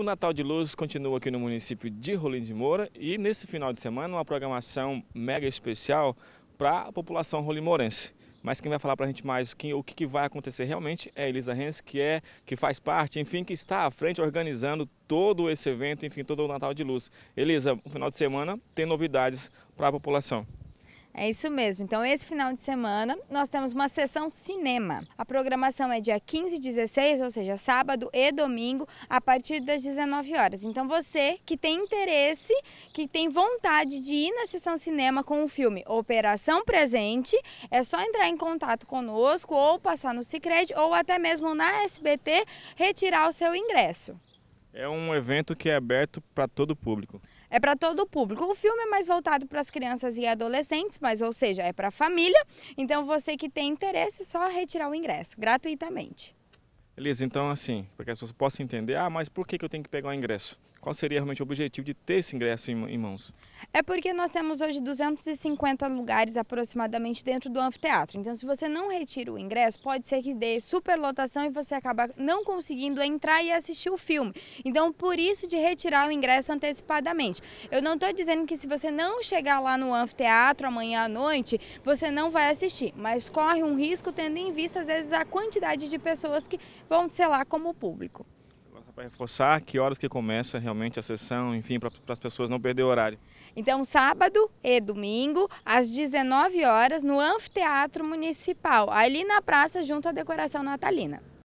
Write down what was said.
O Natal de Luzes continua aqui no município de Rolim de Moura e nesse final de semana uma programação mega especial para a população rolimorense. Mas quem vai falar para a gente mais quem, o que, que, vai acontecer realmente é a Elisa Renz, que, é, que faz parte, enfim, que está à frente organizando todo esse evento, enfim, todo o Natal de Luz. Elisa, no final de semana tem novidades para a população. É isso mesmo. Então, esse final de semana nós temos uma sessão cinema. A programação é dia 15 e 16, ou seja, sábado e domingo, a partir das 19 horas. Então, você que tem interesse, que tem vontade de ir na sessão cinema com o filme Operação Presente, é só entrar em contato conosco ou passar no Cicred ou até mesmo na SBT retirar o seu ingresso. É um evento que é aberto para todo o público é para todo o público. O filme é mais voltado para as crianças e adolescentes, mas ou seja, é para a família. Então você que tem interesse, é só retirar o ingresso gratuitamente. Elisa, então assim, para que as pessoas possam entender, ah, mas por que, eu tenho que pegar o ingresso? Qual seria realmente o objetivo de ter esse ingresso em, mãos? É porque nós temos hoje 250 lugares aproximadamente dentro do anfiteatro. Então, se você não retira o ingresso, pode ser que dê superlotação e você acabar não conseguindo entrar e assistir o filme. Então, por isso de retirar o ingresso antecipadamente. Eu não estou dizendo que se você não chegar lá no anfiteatro amanhã à noite, você não vai assistir, mas corre um risco tendo em vista, às vezes, a quantidade de pessoas que vão sei lá como público. Para reforçar, que horas que começa realmente a sessão, enfim, para as pessoas não perder o horário. Então, sábado e domingo, às 19 horas, no Anfiteatro Municipal, ali na praça, junto à decoração natalina.